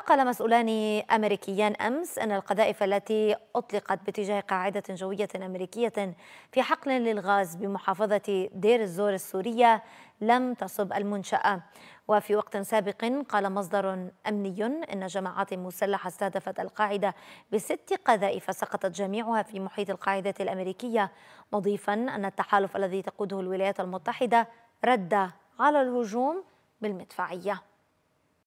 قال مسؤولان أمريكيان أمس أن القذائف التي أطلقت باتجاه قاعدة جوية أمريكية في حقل للغاز بمحافظة دير الزور السورية لم تصب المنشأة وفي وقت سابق قال مصدر أمني أن جماعات مسلحة استهدفت القاعدة بست قذائف سقطت جميعها في محيط القاعدة الأمريكية مضيفا أن التحالف الذي تقوده الولايات المتحدة رد على الهجوم بالمدفعيه